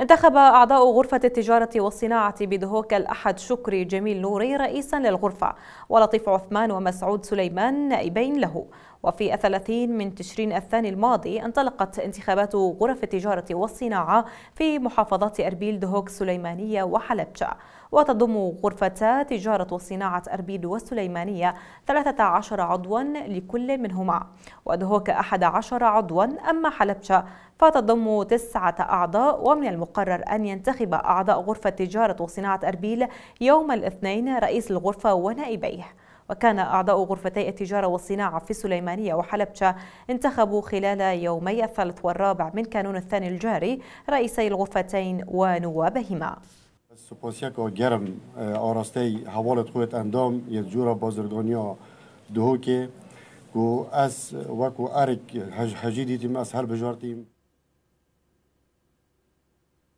انتخب أعضاء غرفة التجارة والصناعة بدهوك الأحد شكري جميل نوري رئيسا للغرفة ولطيف عثمان ومسعود سليمان نائبين له وفي الثلاثين من تشرين الثاني الماضي انطلقت انتخابات غرف التجارة والصناعة في محافظات أربيل دهوك سليمانية وحلبجة وتضم غرفتا تجارة وصناعة أربيل والسليمانية 13 عضوا لكل منهما ودهوك 11 عضوا أما حلبجة فتضم تسعة أعضاء ومن المقرر أن ينتخب أعضاء غرفة تجارة وصناعة أربيل يوم الاثنين رئيس الغرفة ونائبيه وكان أعضاء غرفتي التجارة والصناعة في سليمانية وحلبشة انتخبوا خلال يومي الثالث والرابع من كانون الثاني الجاري رئيسي الغرفتين ونوابهما سپاسیک و گرم اه، آراسته حوالت خود اندام یک دهو که از وکو ارک از هر